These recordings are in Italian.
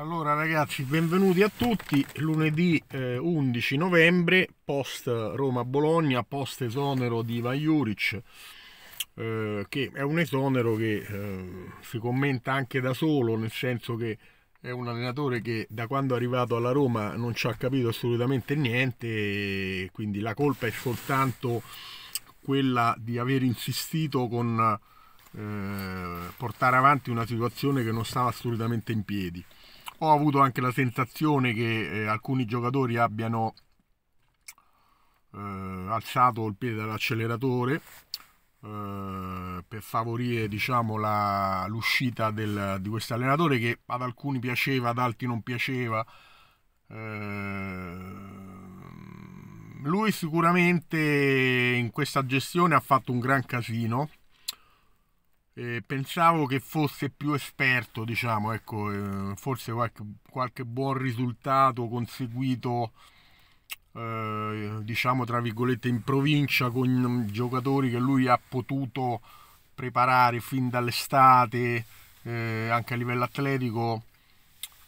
Allora ragazzi, benvenuti a tutti. Lunedì eh, 11 novembre, post Roma-Bologna, post esonero di Ivan Juric, eh, che è un esonero che eh, si commenta anche da solo, nel senso che è un allenatore che da quando è arrivato alla Roma non ci ha capito assolutamente niente, quindi la colpa è soltanto quella di aver insistito con eh, portare avanti una situazione che non stava assolutamente in piedi ho avuto anche la sensazione che eh, alcuni giocatori abbiano eh, alzato il piede dall'acceleratore eh, per favorire diciamo, l'uscita di questo allenatore che ad alcuni piaceva, ad altri non piaceva. Eh, lui sicuramente in questa gestione ha fatto un gran casino eh, pensavo che fosse più esperto, diciamo, ecco, eh, forse qualche, qualche, buon risultato conseguito, eh, diciamo, tra virgolette, in provincia con giocatori che lui ha potuto preparare fin dall'estate, eh, anche a livello atletico,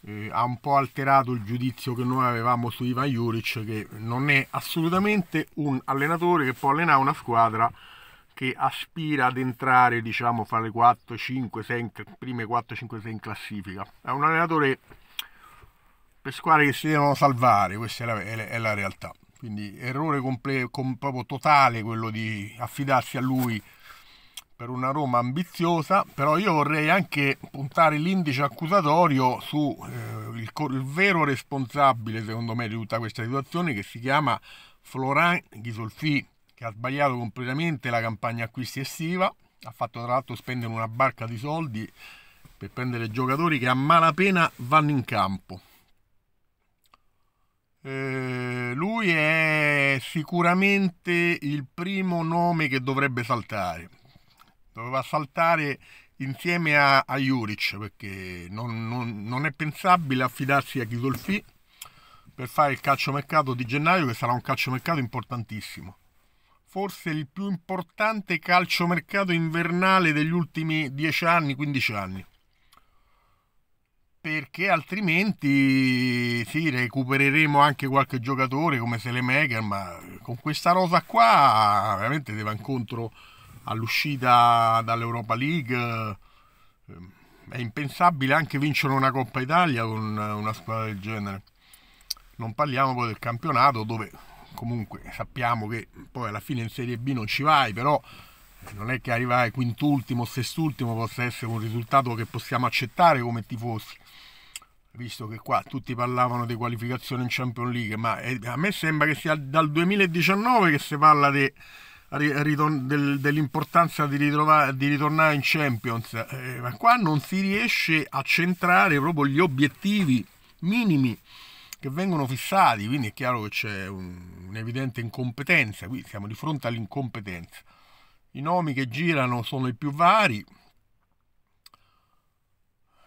eh, ha un po' alterato il giudizio che noi avevamo su Ivan Juric, che non è assolutamente un allenatore che può allenare una squadra che aspira ad entrare diciamo fra le 4, 5, 6, prime 4, 5, 6 in classifica. È un allenatore per squadre che si devono salvare, questa è la, è la, è la realtà. Quindi errore comple- com- proprio totale quello di affidarsi a lui per una Roma ambiziosa, però io vorrei anche puntare l'indice accusatorio su eh, il, co- il, vero responsabile secondo me di tutta questa situazione che si chiama Florent Ghisolfi che ha sbagliato completamente la campagna acquisti estiva, ha fatto tra l'altro spendere una barca di soldi per prendere giocatori che a malapena vanno in campo. Eh, lui è sicuramente il primo nome che dovrebbe saltare. Doveva saltare insieme a, a Juric perché non, non, non, è pensabile affidarsi a Ghisolfi per fare il calciomercato di gennaio che sarà un calciomercato importantissimo forse il più importante calciomercato invernale degli ultimi 10 anni, 15 anni. Perché altrimenti sì, recupereremo anche qualche giocatore come Selemaker, ma con questa rosa qua veramente deve incontro all'uscita dall'Europa League. È impensabile anche vincere una Coppa Italia con una squadra del genere. Non parliamo poi del campionato dove comunque sappiamo che poi alla fine in Serie B non ci vai, però non è che arrivare quintultimo o sestultimo possa essere un risultato che possiamo accettare come tifosi visto che qua tutti parlavano di qualificazione in Champions League, ma eh, a me sembra che sia dal 2019 che si parla de, dell'importanza di, di, ritornare in Champions, eh, ma qua non si riesce a centrare proprio gli obiettivi minimi che vengono fissati, quindi è chiaro che c'è un'evidente un incompetenza, qui siamo di fronte all'incompetenza. I nomi che girano sono i più vari,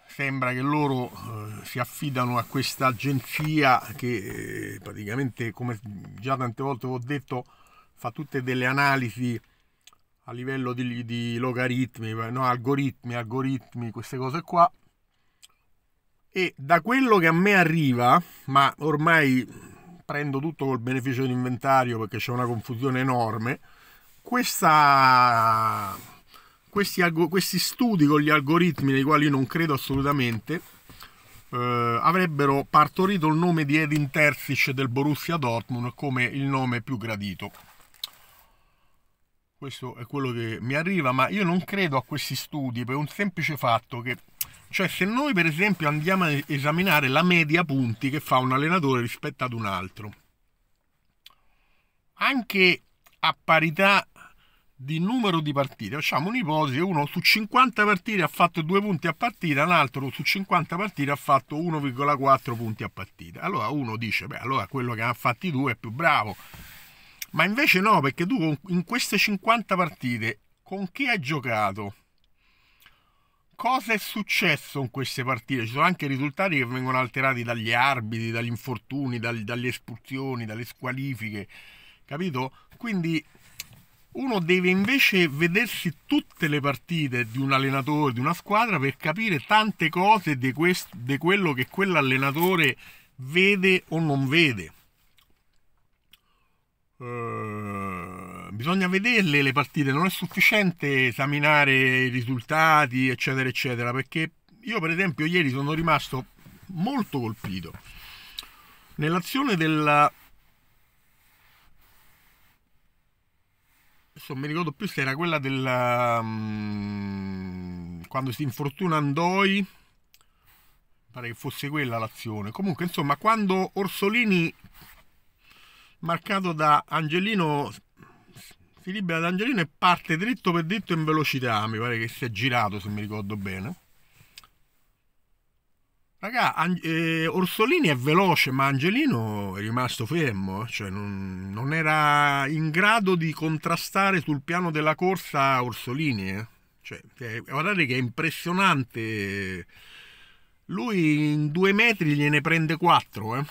sembra che loro eh, si affidano a questa agenzia che eh, praticamente, come già tante volte ho detto, fa tutte delle analisi a livello di, di logaritmi, no, algoritmi, algoritmi, queste cose qua e da quello che a me arriva, ma ormai prendo tutto col beneficio dell'inventario perché c'è una confusione enorme, questa, questi, questi, studi con gli algoritmi nei quali non credo assolutamente eh, avrebbero partorito il nome di Edin Terzic del Borussia Dortmund come il nome più gradito. Questo è quello che mi arriva, ma io non credo a questi studi per un semplice fatto che cioè se noi per esempio andiamo a esaminare la media punti che fa un allenatore rispetto ad un altro, anche a parità di numero di partite, facciamo un'ipotesi, uno su 50 partite ha fatto 2 punti a partita, un altro su 50 partite ha fatto 1,4 punti a partita. Allora uno dice, beh, allora quello che ha fatti 2 è più bravo. Ma invece no, perché tu in queste 50 partite con chi hai giocato? cosa è successo in queste partite? Ci sono anche risultati che vengono alterati dagli arbitri, dagli infortuni, dagli, dalle espulsioni, dalle squalifiche, capito? Quindi uno deve invece vedersi tutte le partite di un allenatore, di una squadra per capire tante cose di, di quello che quell'allenatore vede o non vede. Ehm bisogna vederle le partite, non è sufficiente esaminare i risultati, eccetera, eccetera, perché io per esempio ieri sono rimasto molto colpito nell'azione della... Adesso non mi ricordo più se era quella della... Mm, quando si infortuna Andoi, pare che fosse quella l'azione. Comunque, insomma, quando Orsolini marcato da Angelino si libera d'Angelino e parte dritto per dritto in velocità, mi pare che sia girato se mi ricordo bene. Raga, eh, Orsolini è veloce, ma Angelino è rimasto fermo, eh, cioè non, non, era in grado di contrastare sul piano della corsa Orsolini. Eh. Cioè, eh, guardate che è impressionante. Lui in due metri gliene prende quattro. Eh.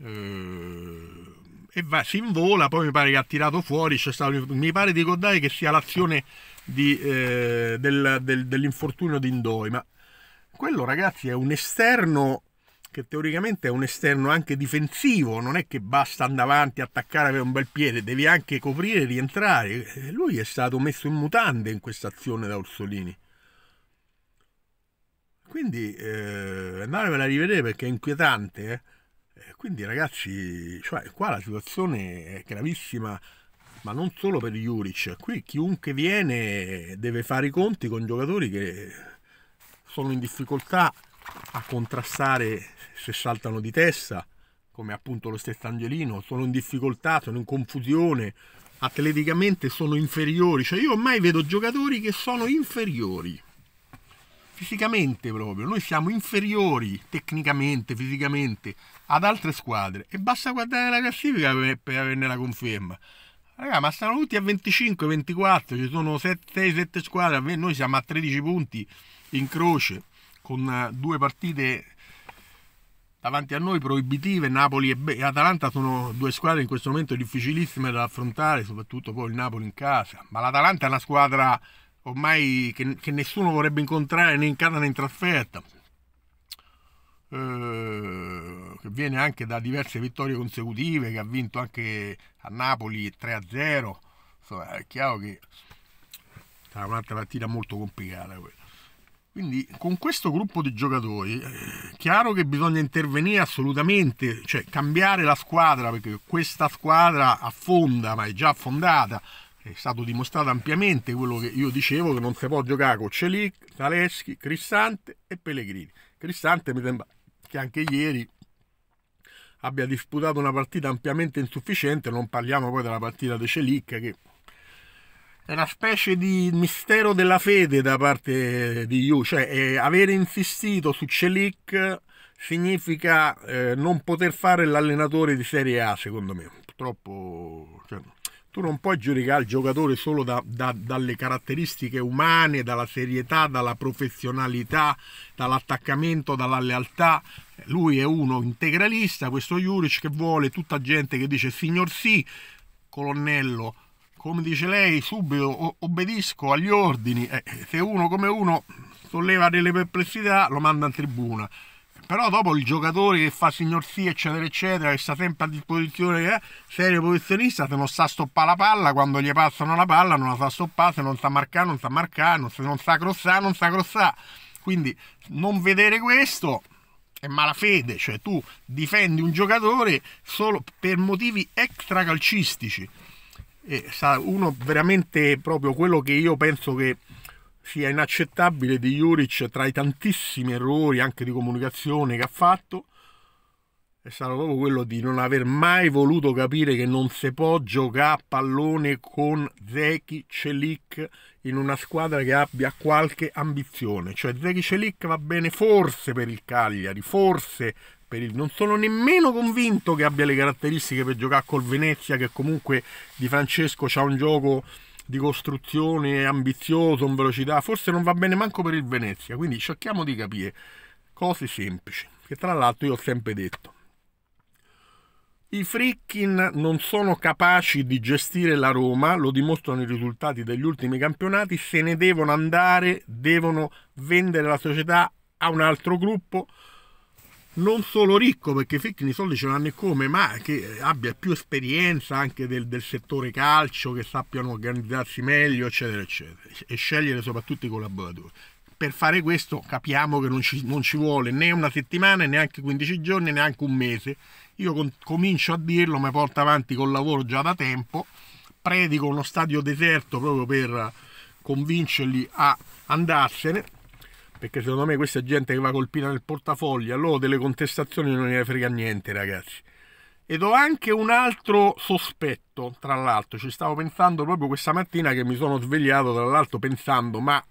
eh e va, si invola, poi mi pare che ha tirato fuori, stato, mi pare di ricordare che sia l'azione eh, del, del, dell'infortunio di Indoi, ma quello ragazzi è un esterno che teoricamente è un esterno anche difensivo, non è che basta andare avanti, attaccare per un bel piede, devi anche coprire e rientrare. Eh, lui è stato messo in mutande in questa azione da Orsolini. Quindi eh, andatevela a rivedere perché è inquietante. Eh? Quindi ragazzi, cioè, qua la situazione è gravissima, ma non solo per Juric. Qui chiunque viene deve fare i conti con giocatori che sono in difficoltà a contrastare se saltano di testa, come appunto lo stesso Angelino, sono in difficoltà, sono in confusione, atleticamente sono inferiori. Cioè io ormai vedo giocatori che sono inferiori fisicamente proprio, noi siamo inferiori tecnicamente, fisicamente ad altre squadre e basta guardare la classifica per, per averne la conferma. Raga, ma stanno tutti a 25, 24, ci sono 6, 7 squadre, noi siamo a 13 punti in croce con eh, due partite davanti a noi proibitive, Napoli e Atalanta sono due squadre in questo momento difficilissime da affrontare, soprattutto poi il Napoli in casa, ma l'Atalanta è una squadra ormai che, che nessuno vorrebbe incontrare né in casa né in trasferta, eh, che viene anche da diverse vittorie consecutive, che ha vinto anche a Napoli 3-0, insomma è chiaro che sarà un'altra partita molto complicata quella. Quindi con questo gruppo di giocatori è eh, chiaro che bisogna intervenire assolutamente, cioè cambiare la squadra perché questa squadra affonda, ma è già affondata, è stato dimostrato ampiamente quello che io dicevo, che non si può giocare con Celic, Zaleschi, Cristante e Pellegrini. Cristante mi sembra che anche ieri abbia disputato una partita ampiamente insufficiente, non parliamo poi della partita di Celic che è una specie di mistero della fede da parte di Ju, cioè eh, avere insistito su Celic significa eh, non poter fare l'allenatore di Serie A secondo me, purtroppo... Cioè, tu non puoi giudicare il giocatore solo da, da, dalle caratteristiche umane, dalla serietà, dalla professionalità, dall'attaccamento, dalla lealtà. Lui è uno integralista, questo Juric che vuole tutta gente che dice signor sì, colonnello, come dice lei, subito obbedisco agli ordini. Eh, se uno come uno solleva delle perplessità lo manda in tribuna però dopo il giocatore che fa signor sì eccetera eccetera che sta sempre a disposizione eh, serio professionista se non sa stoppare la palla quando gli passano la palla non la sa stoppare se non sa marcare non sa marcare non, se non sa crossare non sa crossare quindi non vedere questo è malafede cioè tu difendi un giocatore solo per motivi extracalcistici e sa, uno veramente proprio quello che io penso che sia inaccettabile di Juric tra i tantissimi errori anche di comunicazione che ha fatto è stato proprio quello di non aver mai voluto capire che non si può giocare a pallone con Zeki Celic in una squadra che abbia qualche ambizione. Cioè Zeki Celic va bene forse per il Cagliari, forse per il... Non sono nemmeno convinto che abbia le caratteristiche per giocare col Venezia, che comunque di Francesco ha un gioco di costruzione ambizioso, con velocità, forse non va bene manco per il Venezia, quindi cerchiamo di capire cose semplici, che tra l'altro io ho sempre detto. I Frickin non sono capaci di gestire la Roma, lo dimostrano i risultati degli ultimi campionati, se ne devono andare, devono vendere la società a un altro gruppo, non solo ricco perché Fittini i soldi ce l'hanno e come, ma che abbia più esperienza anche del, del, settore calcio, che sappiano organizzarsi meglio, eccetera, eccetera, e scegliere soprattutto i collaboratori. Per fare questo capiamo che non ci, non ci vuole né una settimana, né neanche 15 giorni, neanche un mese. Io con, comincio a dirlo, mi porto avanti col lavoro già da tempo, predico uno stadio deserto proprio per convincerli a andarsene perché secondo me questa gente che va colpita nel portafoglio, a loro delle contestazioni non ne frega niente ragazzi. Ed ho anche un altro sospetto, tra l'altro, ci stavo pensando proprio questa mattina che mi sono svegliato, tra l'altro pensando, ma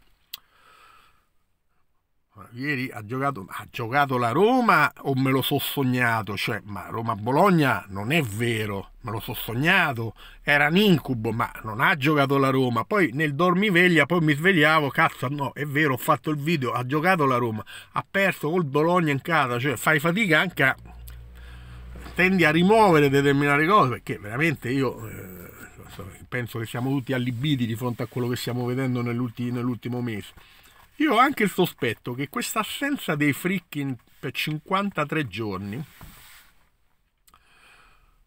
Ieri ha giocato, ha giocato la Roma o me lo so sognato? Cioè, ma Roma-Bologna non è vero, me lo so sognato, era un incubo, ma non ha giocato la Roma. Poi nel dormiveglia, poi mi svegliavo, cazzo, no, è vero, ho fatto il video, ha giocato la Roma, ha perso col Bologna in casa, cioè fai fatica anche a... tendi a rimuovere determinate cose, perché veramente io... Eh, penso che siamo tutti allibiti di fronte a quello che stiamo vedendo nell'ultimo mese. Io ho anche il sospetto che questa assenza dei fricchi per 53 giorni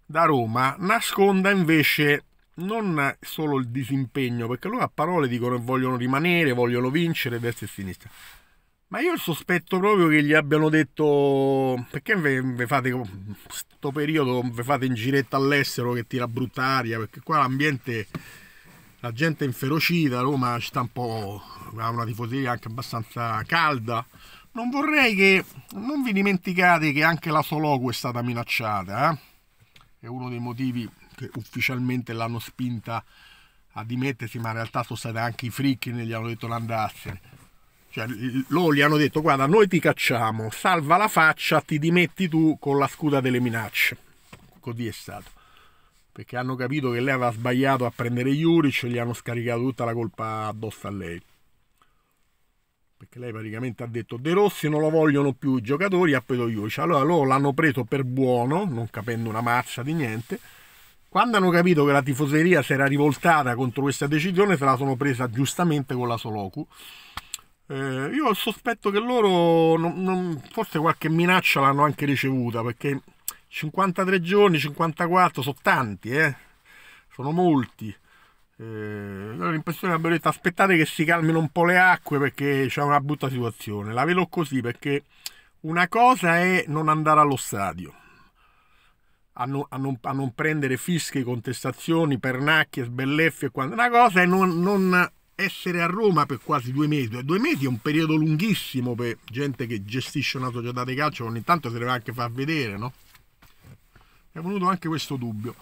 da Roma nasconda invece non solo il disimpegno, perché loro a parole dicono che vogliono rimanere, vogliono vincere destra e sinistra. Ma io il sospetto proprio che gli abbiano detto perché vi fate questo periodo, vi fate in giretta all'estero che tira brutta aria, perché qua l'ambiente la gente è inferocita, Roma è un po' ha una tifoseria anche abbastanza calda. Non vorrei che non vi dimenticate che anche la Soloco è stata minacciata, eh? è uno dei motivi che ufficialmente l'hanno spinta a dimettersi, ma in realtà sono stati anche i fricchi che gli hanno detto di andarsene. Cioè, loro gli hanno detto guarda noi ti cacciamo, salva la faccia, ti dimetti tu con la scuda delle minacce. Così è stato perché hanno capito che lei aveva sbagliato a prendere Juric e gli hanno scaricato tutta la colpa addosso a lei. Perché lei praticamente ha detto De Rossi non lo vogliono più i giocatori, ha preso Juric. Allora loro l'hanno preso per buono, non capendo una marcia di niente. Quando hanno capito che la tifoseria si era rivoltata contro questa decisione, se la sono presa giustamente con la Soloku. Eh, io ho il sospetto che loro non, non, forse qualche minaccia l'hanno anche ricevuta perché 53 giorni, 54, sono tanti, eh? sono molti. Eh, ho l'impressione che detto aspettate che si calmino un po' le acque perché c'è una brutta situazione. La vedo così perché una cosa è non andare allo stadio, a non, a non, a non prendere fische, contestazioni, pernacchie, sbelleffi e quant'altro. Una cosa è non, non essere a Roma per quasi due mesi. Due mesi è un periodo lunghissimo per gente che gestisce una società di calcio, ogni tanto se deve anche far vedere, no? È venuto anche questo dubbio.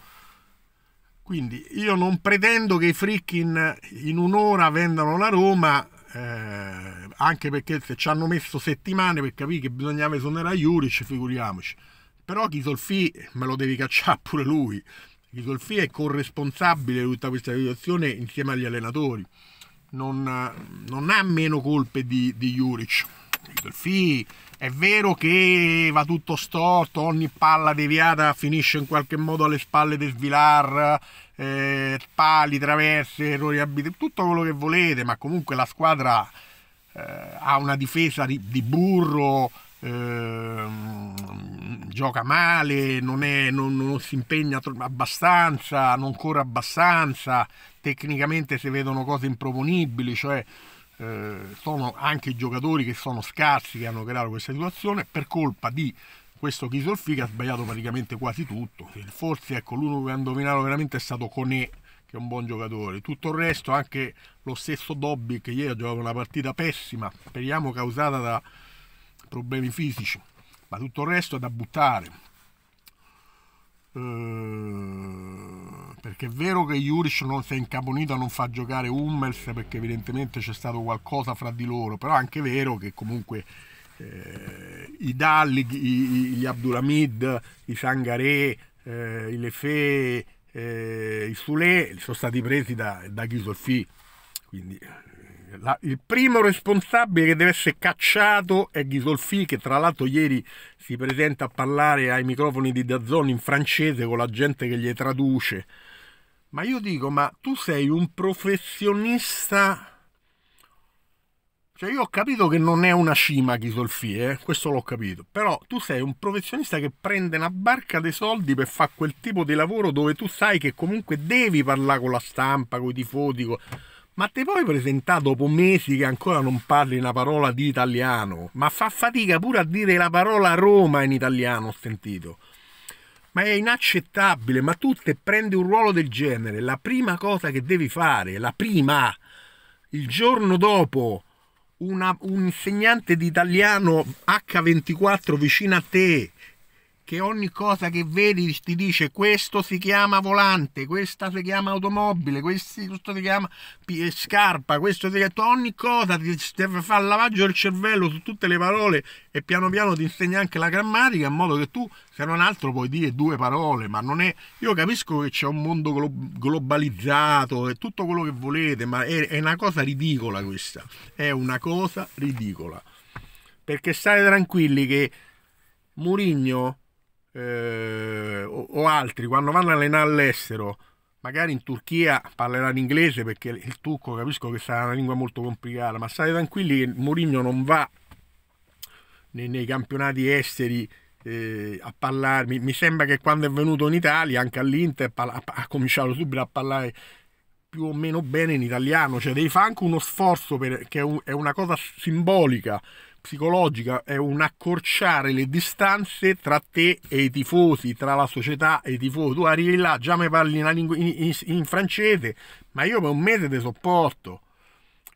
Quindi io non pretendo che i fricchi in, in un'ora vendano la Roma, eh, anche perché se ci hanno messo settimane per capire che bisognava esonerare Juric, figuriamoci. Però Chisolfi me lo devi cacciare pure lui. Chisolfi è corresponsabile di tutta questa situazione insieme agli allenatori. Non, non ha meno colpe di, di Juric. Chisolfi è vero che va tutto storto, ogni palla deviata finisce in qualche modo alle spalle del Svilar, eh, pali, traverse, errori abitati, tutto quello che volete, ma comunque la squadra eh, ha una difesa di, di burro, eh, gioca male, non, è, non, non si impegna abbastanza, non corre abbastanza, tecnicamente si vedono cose improponibili, cioè eh, sono anche i giocatori che sono scarsi che hanno creato questa situazione per colpa di questo Chisolfi che ha sbagliato praticamente quasi tutto. Forse ecco, l'unico che ha indovinato veramente è stato Conè, che è un buon giocatore. Tutto il resto, anche lo stesso Dobby che ieri ha giocato una partita pessima, speriamo causata da problemi fisici, ma tutto il resto è da buttare. Eh, perché è vero che Juric non si è incaponito a non far giocare Hummels perché evidentemente c'è stato qualcosa fra di loro però è anche vero che comunque eh, i Dalli, gli Abdulhamid, i Sangaré, eh, i Lefè, eh, i Sule sono stati presi da, da Ghisolfi quindi la, il primo responsabile che deve essere cacciato è Ghisolfi, che tra l'altro ieri si presenta a parlare ai microfoni di Dazzoni in francese con la gente che gli traduce. Ma io dico, ma tu sei un professionista... Cioè io ho capito che non è una cima Ghisolfi, eh? questo l'ho capito, però tu sei un professionista che prende una barca dei soldi per fare quel tipo di lavoro dove tu sai che comunque devi parlare con la stampa, con i tifoti... con ma ti puoi presentare dopo mesi che ancora non parli una parola di italiano? Ma fa fatica pure a dire la parola Roma in italiano, ho sentito. Ma è inaccettabile, ma tu te prendi un ruolo del genere, la prima cosa che devi fare, la prima, il giorno dopo, una, un insegnante di italiano H24 vicino a te che ogni cosa che vedi ti dice questo si chiama volante, questa si chiama automobile, questo si chiama scarpa, questo si chiama... ogni cosa ti fa il lavaggio del cervello su tutte le parole e piano piano ti insegna anche la grammatica in modo che tu se non altro puoi dire due parole, ma non è... Io capisco che c'è un mondo glo globalizzato e tutto quello che volete, ma è, è una cosa ridicola questa, è una cosa ridicola. Perché state tranquilli che Murigno eh, o, o altri, quando vanno a allenare all'estero, magari in Turchia parleranno inglese perché il turco capisco che sarà una lingua molto complicata, ma state tranquilli che Mourinho non va nei, nei campionati esteri eh, a parlare. Mi, sembra che quando è venuto in Italia, anche all'Inter, ha, ha cominciato subito a parlare più o meno bene in italiano, cioè devi fare anche uno sforzo per, che è, un, è una cosa simbolica, psicologica è un accorciare le distanze tra te e i tifosi, tra la società e i tifosi. Tu arrivi là, già mi parli in, in, in francese, ma io per un mese ti sopporto.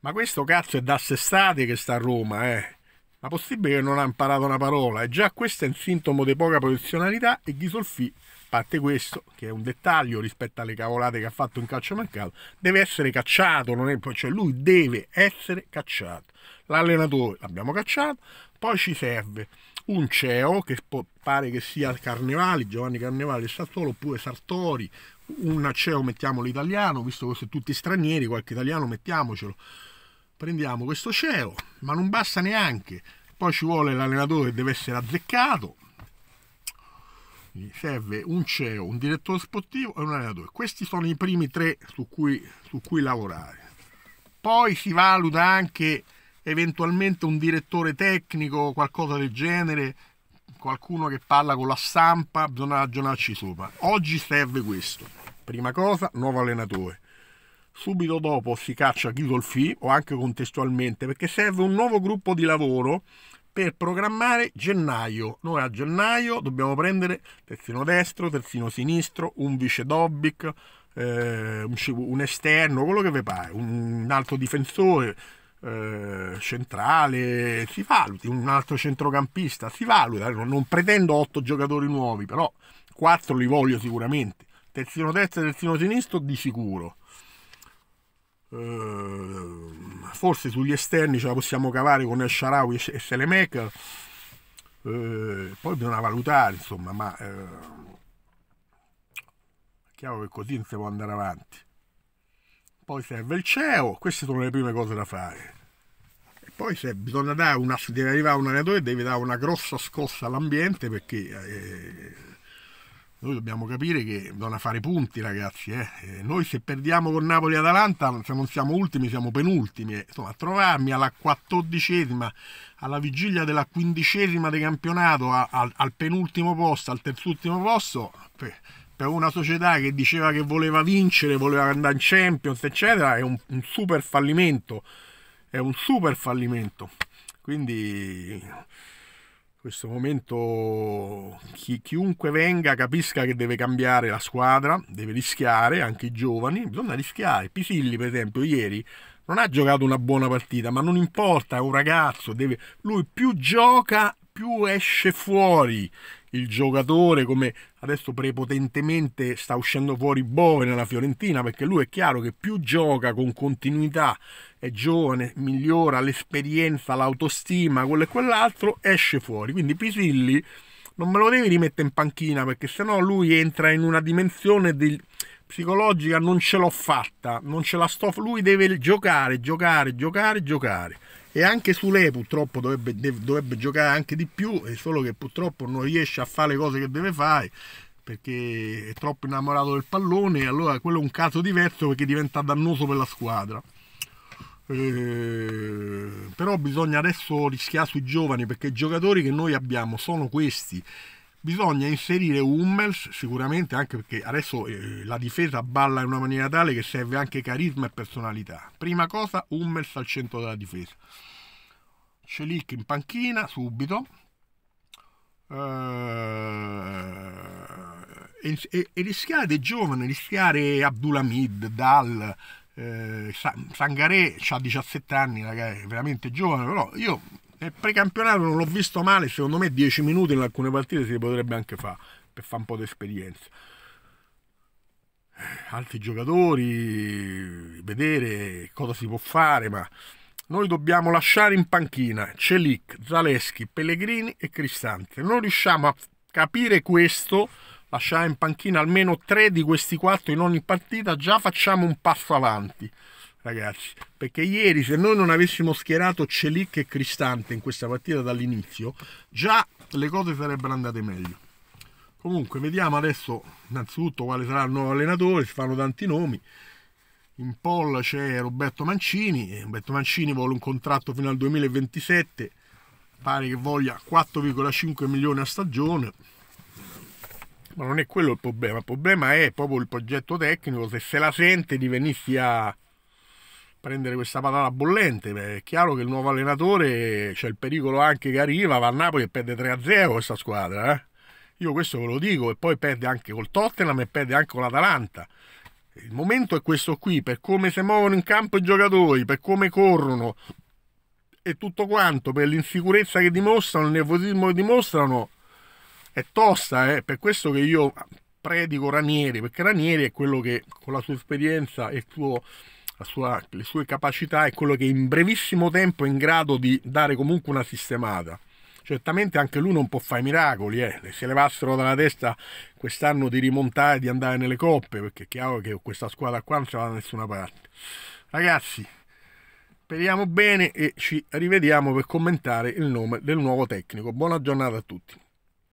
Ma questo cazzo è da sestate che sta a Roma, eh. Ma possibile che non ha imparato una parola? E già questo è un sintomo di poca professionalità e Ghisolfi parte questo, che è un dettaglio rispetto alle cavolate che ha fatto in calciomercato, deve essere cacciato, è, cioè lui deve essere cacciato. L'allenatore l'abbiamo cacciato, poi ci serve un CEO che pare che sia Carnevali, Giovanni Carnevali Sartolo, oppure Sartori, un CEO mettiamo l'italiano, visto che sono tutti stranieri, qualche italiano mettiamocelo. Prendiamo questo CEO, ma non basta neanche, poi ci vuole l'allenatore che deve essere azzeccato, quindi serve un CEO, un direttore sportivo e un allenatore. Questi sono i primi tre su cui, su cui lavorare. Poi si valuta anche eventualmente un direttore tecnico, qualcosa del genere, qualcuno che parla con la stampa, bisogna ragionarci sopra. Oggi serve questo. Prima cosa, nuovo allenatore. Subito dopo si caccia Ghisolfi o anche contestualmente perché serve un nuovo gruppo di lavoro per programmare gennaio. Noi a gennaio dobbiamo prendere terzino destro, terzino sinistro, un vice Dobbic, eh, un, esterno, quello che vi pare, un, altro difensore eh, centrale, si valuti, un altro centrocampista, si valuta. Non pretendo otto giocatori nuovi, però quattro li voglio sicuramente. Terzino destro e terzino sinistro di sicuro. Eh, forse sugli esterni ce la possiamo cavare con El Sharawi e Selemaker eh, poi bisogna valutare insomma ma eh, è chiaro che così non si può andare avanti poi serve il CEO queste sono le prime cose da fare e poi se bisogna dare una deve arrivare un allenatore deve dare una grossa scossa all'ambiente perché eh, noi dobbiamo capire che bisogna fare punti, ragazzi. Eh. eh. Noi se perdiamo con Napoli-Atalanta, e se non siamo ultimi, siamo penultimi. Eh. Insomma, trovarmi alla quattordicesima, alla vigilia della quindicesima di campionato, al, al, penultimo posto, al terzultimo posto, per, per, una società che diceva che voleva vincere, voleva andare in Champions, eccetera, è un, un super fallimento. È un super fallimento. Quindi questo momento chi, chiunque venga capisca che deve cambiare la squadra, deve rischiare, anche i giovani, bisogna rischiare. Pisilli per esempio ieri non ha giocato una buona partita, ma non importa, è un ragazzo, deve... lui più gioca più esce fuori il giocatore, come adesso prepotentemente sta uscendo fuori Bove nella Fiorentina, perché lui è chiaro che più gioca con continuità, è giovane, migliora l'esperienza, l'autostima, quello e quell'altro, esce fuori. Quindi Pisilli non me lo devi rimettere in panchina, perché sennò lui entra in una dimensione di psicologica non ce l'ho fatta, non ce la sto, lui deve giocare, giocare, giocare, giocare e anche su lei purtroppo dovrebbe, dovrebbe, giocare anche di più, è solo che purtroppo non riesce a fare le cose che deve fare perché è troppo innamorato del pallone e allora quello è un caso diverso perché diventa dannoso per la squadra. Eh, però bisogna adesso rischiare sui giovani perché i giocatori che noi abbiamo sono questi bisogna inserire Hummels sicuramente anche perché adesso eh, la difesa balla in una maniera tale che serve anche carisma e personalità prima cosa Hummels al centro della difesa Celic in panchina subito eh, e, e, e rischiare dei giovani rischiare Abdulhamid Dal eh, Sangaré ha 17 anni ragazzi, è veramente giovane però io nel eh, precampionato non l'ho visto male, secondo me 10 minuti in alcune partite si potrebbe anche fare per fare un po' di esperienza. Eh, altri giocatori, vedere cosa si può fare, ma noi dobbiamo lasciare in panchina Celic, Zaleschi, Pellegrini e Cristante. Non riusciamo a capire questo, lasciare in panchina almeno 3 di questi 4 in ogni partita, già facciamo un passo avanti ragazzi, perché ieri se noi non avessimo schierato Celic e Cristante in questa partita dall'inizio, già le cose sarebbero andate meglio. Comunque, vediamo adesso innanzitutto quale sarà il nuovo allenatore, si fanno tanti nomi. In poll c'è Roberto Mancini, Roberto Mancini vuole un contratto fino al 2027, pare che voglia 4,5 milioni a stagione, ma non è quello il problema, il problema è proprio il progetto tecnico, se se la sente di venirsi a prendere questa patata bollente. Beh, è chiaro che il nuovo allenatore c'è il pericolo anche che arriva, va a Napoli e perde 3-0 questa squadra. Eh? Io questo ve lo dico e poi perde anche col Tottenham e perde anche con l'Atalanta. Il momento è questo qui, per come si muovono in campo i giocatori, per come corrono e tutto quanto, per l'insicurezza che dimostrano, il nervosismo che dimostrano, è tosta, eh? per questo che io predico Ranieri, perché Ranieri è quello che con la sua esperienza e il suo sua, le sue capacità e quello che in brevissimo tempo è in grado di dare comunque una sistemata. Certamente anche lui non può fare miracoli, eh. se levassero dalla testa quest'anno di rimontare e di andare nelle coppe, perché è chiaro che questa squadra qua non ce va da nessuna parte. Ragazzi, speriamo bene e ci rivediamo per commentare il nome del nuovo tecnico. Buona giornata a tutti.